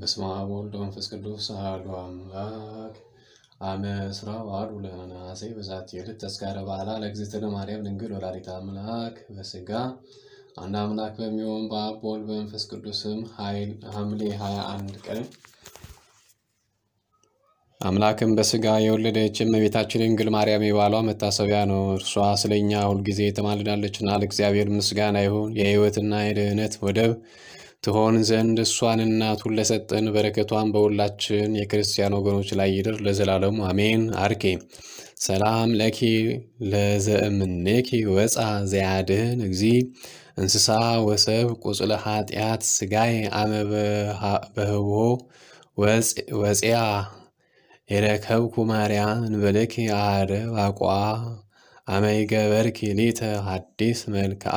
በስመ አብ ወወልድ ወመንፈስ ቅዱስ አሐዱ አምላክ አመ ዕስራ ወአሐዱ ለነሐሴ በዛቲ ዕለት ተዝካረ በዓላ ለእግዝእትነ ማርያም ድንግል ወላዲተ አምላክ በስጋ አንድ አምላክ በሚሆን በአብ በወልድ በመንፈስ ቅዱስም ሐምሌ 21 ቀን አምላክም በስጋ የወለደች እመቤታችን ድንግል ማርያም የባሏ መታሰቢያ ነው። እርሷ ስለኛ ሁልጊዜ ተማልዳለችና ለእግዚአብሔር ምስጋና ይሁን። የሕይወትና የድኅነት ወደብ ትሆን ዘንድ እሷን እናቱን ለሰጠን በረከቷን በሁላችን የክርስቲያን ወገኖች ላይ ይደር ለዘላለሙ አሜን። አርኬ ሰላም ለኪ ለዘእምኔኪ ወፃ ዘያድህን እግዚ እንስሳ ወሰብ ቁጽለ ኃጢአት ስጋይ አመ በህቦ ወፅያ የረከብኩ ማርያም እንበልኪ አደ አቋ አመይ ገበርኪ ሊተ ሐዲስ መልክዓ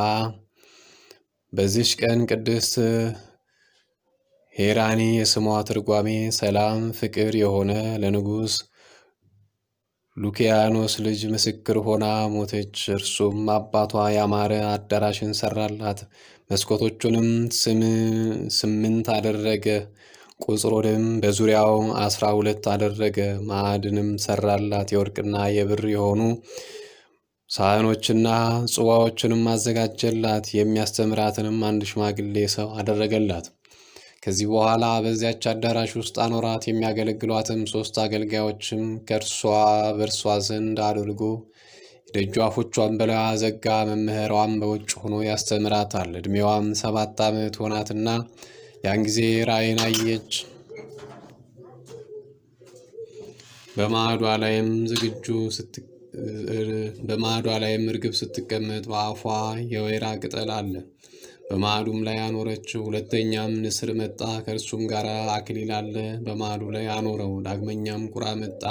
በዚች ቀን ቅድስት ሄራኒ የስሟ ትርጓሜ ሰላም፣ ፍቅር የሆነ ለንጉሥ ሉኪያኖስ ልጅ ምስክር ሆና ሞተች። እርሱም አባቷ ያማረ አዳራሽን ሰራላት፣ መስኮቶቹንም ስምንት አደረገ፣ ቁጽሮንም በዙሪያው አስራ ሁለት አደረገ። ማዕድንም ሰራላት፣ የወርቅና የብር የሆኑ ሳህኖችና ጽዋዎችንም አዘጋጀላት። የሚያስተምራትንም አንድ ሽማግሌ ሰው አደረገላት። ከዚህ በኋላ በዚያች አዳራሽ ውስጥ አኖራት። የሚያገለግሏትም ሶስት አገልጋዮችም ከእርሷ በእርሷ ዘንድ አድርጎ የደጃፎቿን በላይዋ ዘጋ። መምህሯም በውጭ ሆኖ ያስተምራታል። እድሜዋም ሰባት ዓመት ሆናትና ያን ጊዜ ራእይን አየች። በማዕዷ ላይም ዝግጁ ስትገ በማዕዷ ላይም እርግብ ስትቀመጥ በአፏ የወይራ ቅጠል አለ። በማዕዱም ላይ አኖረችው። ሁለተኛም ንስር መጣ፣ ከእርሱም ጋር አክሊል አለ፣ በማዕዱ ላይ አኖረው። ዳግመኛም ቁራ መጣ፣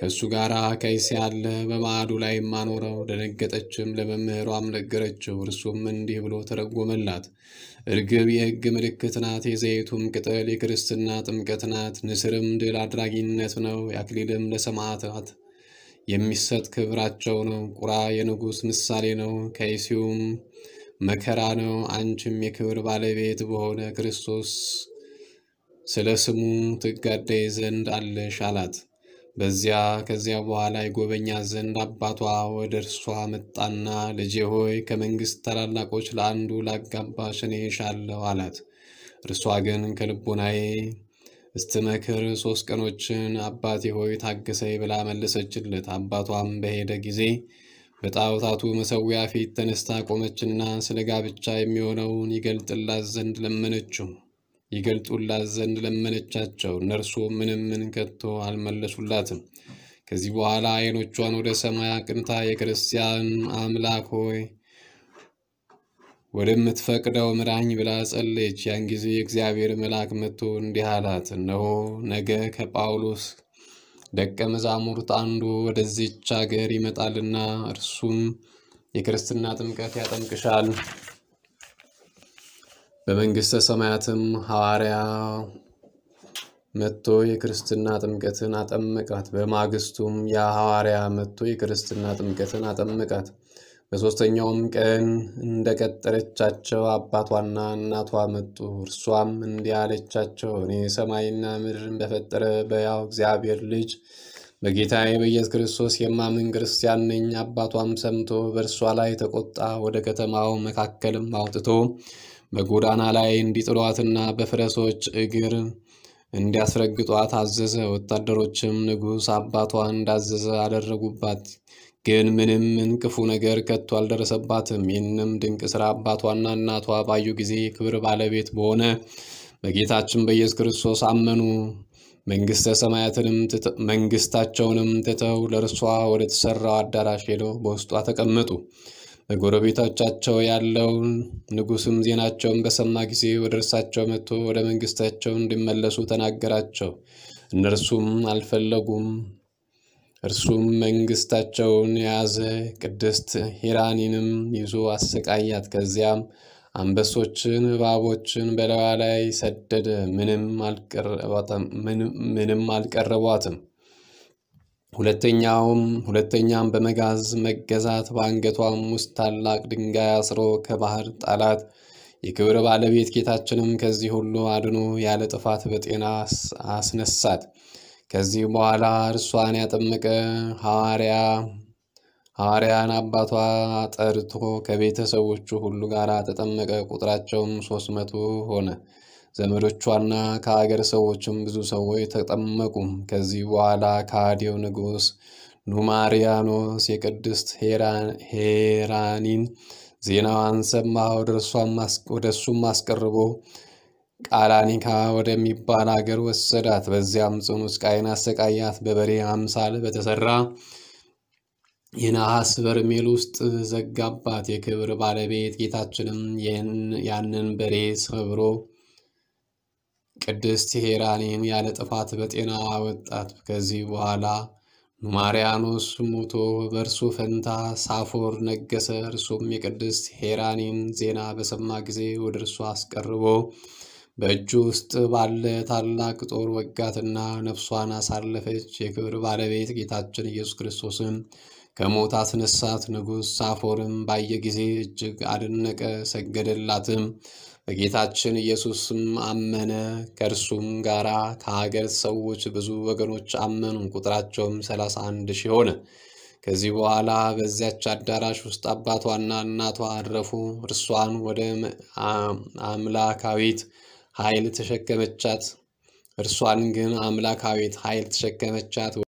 ከእሱ ጋር ከይሲ አለ፣ በማዕዱ ላይም አኖረው። ደነገጠችም፣ ለመምህሯም ነገረችው። እርሱም እንዲህ ብሎ ተረጎመላት። እርግብ የሕግ ምልክት ናት፣ የዘይቱም ቅጠል የክርስትና ጥምቀት ናት። ንስርም ድል አድራጊነት ነው፣ የአክሊልም ለሰማዕታት የሚሰጥ ክብራቸው ነው። ቁራ የንጉሥ ምሳሌ ነው፣ ከይሲውም መከራ ነው። አንቺም የክብር ባለቤት በሆነ ክርስቶስ ስለ ስሙ ትጋደይ ዘንድ አለሽ አላት። በዚያ ከዚያ በኋላ የጎበኛ ዘንድ አባቷ ወደ እርሷ መጣና ልጄ ሆይ ከመንግሥት ታላላቆች ለአንዱ ላጋባሽ እኔ እሻለሁ አላት። እርሷ ግን ከልቦናዬ መክር ሶስት ቀኖችን አባቴ ሆይ ታገሰኝ ብላ መለሰችለት። አባቷም በሄደ ጊዜ በጣዖታቱ መሰዊያ ፊት ተነስታ ቆመችና ስለ ጋብቻ የሚሆነውን ይገልጥላት ዘንድ ለመነችው ይገልጡላት ዘንድ ለመነቻቸው። እነርሱ ምንም ምን ከቶ አልመለሱላትም። ከዚህ በኋላ ዓይኖቿን ወደ ሰማይ አቅንታ የክርስቲያን አምላክ ሆይ ወደምትፈቅደው ምራኝ ብላ ጸለየች። ያን ጊዜ የእግዚአብሔር መልአክ መጥቶ እንዲህ አላት፣ እነሆ ነገ ከጳውሎስ ደቀ መዛሙርት አንዱ ወደዚች አገር ይመጣልና እርሱም የክርስትና ጥምቀት ያጠምቅሻል። በመንግሥተ ሰማያትም ሐዋርያ መጥቶ የክርስትና ጥምቀትን አጠመቃት። በማግስቱም ያ ሐዋርያ መጥቶ የክርስትና ጥምቀትን አጠመቃት። በሦስተኛውም ቀን እንደ ቀጠረቻቸው አባቷና እናቷ መጡ። እርሷም እንዲህ አለቻቸው፣ እኔ ሰማይና ምድርን በፈጠረ በያው እግዚአብሔር ልጅ በጌታዬ በኢየሱስ ክርስቶስ የማምን ክርስቲያን ነኝ። አባቷም ሰምቶ በእርሷ ላይ ተቆጣ። ወደ ከተማው መካከልም አውጥቶ በጎዳና ላይ እንዲጥሏትና በፈረሶች እግር እንዲያስረግጧት አዘዘ። ወታደሮችም ንጉሥ አባቷ እንዳዘዘ አደረጉባት። ግን ምንም እንቅፉ ነገር ከቶ አልደረሰባትም። ይህንም ድንቅ ሥራ አባቷና እናቷ ባዩ ጊዜ ክብር ባለቤት በሆነ በጌታችን በኢየሱስ ክርስቶስ አመኑ። መንግሥተ ሰማያትንም መንግሥታቸውንም ትተው ለእርሷ ወደ ተሠራው አዳራሽ ሄደው በውስጧ ተቀመጡ። በጎረቤቶቻቸው ያለውን ንጉሥም ዜናቸውን በሰማ ጊዜ ወደ እርሳቸው መጥቶ ወደ መንግሥታቸው እንዲመለሱ ተናገራቸው። እነርሱም አልፈለጉም። እርሱም መንግሥታቸውን የያዘ ቅድስት ሂራኒንም ይዞ አሰቃያት። ከዚያም አንበሶችን፣ እባቦችን በላዩ ላይ ሰደደ። ምንም አልቀረቧትም። ሁለተኛውም ሁለተኛም በመጋዝ መገዛት በአንገቷም ውስጥ ታላቅ ድንጋይ አስሮ ከባህር ጣላት። የክብር ባለቤት ጌታችንም ከዚህ ሁሉ አድኖ ያለ ጥፋት በጤና አስነሳት። ከዚህ በኋላ እርሷን ያጠመቀ ሐዋርያ ሐዋርያን አባቷ ጠርቶ ከቤተሰቦቹ ሁሉ ጋር ተጠመቀ። ቁጥራቸውም ሦስት መቶ ሆነ። ዘመዶቿና ከአገር ሰዎችም ብዙ ሰዎች ተጠመቁ። ከዚህ በኋላ ከሃዲው ንጉሥ ኑማሪያኖስ የቅድስት ሄራኒን ዜናዋን ሰማ ወደ እሱም አስቀርቦ ቃላኒካ ወደሚባል አገር ወሰዳት። በዚያም ጽኑ ስቃይን አሰቃያት። በበሬ አምሳል በተሰራ የነሐስ በርሜል ውስጥ ዘጋባት። የክብር ባለቤት ጌታችንም ያንን በሬ ሰብሮ ቅድስት ሄራኒን ያለ ጥፋት በጤና አወጣት። ከዚህ በኋላ ማርያኖስ ሞቶ በእርሱ ፈንታ ሳፎር ነገሰ። እርሱም የቅድስት ሄራኒን ዜና በሰማ ጊዜ ወደ እርሱ አስቀርቦ በእጁ ውስጥ ባለ ታላቅ ጦር ወጋትና ነፍሷን አሳለፈች። የክብር ባለቤት ጌታችን ኢየሱስ ክርስቶስን ከሞት አስነሳት። ንጉሥ ሳፎርም ባየ ጊዜ እጅግ አደነቀ፣ ሰገደላትም። በጌታችን ኢየሱስም አመነ። ከእርሱም ጋር ከሀገር ሰዎች ብዙ ወገኖች አመኑ። ቁጥራቸውም 31 ሺህ ሆነ። ከዚህ በኋላ በዚያች አዳራሽ ውስጥ አባቷና እናቷ አረፉ። እርሷን ወደ አምላካዊት ኃይል ተሸከመቻት። እርሷን ግን አምላካዊት ኃይል ተሸከመቻት።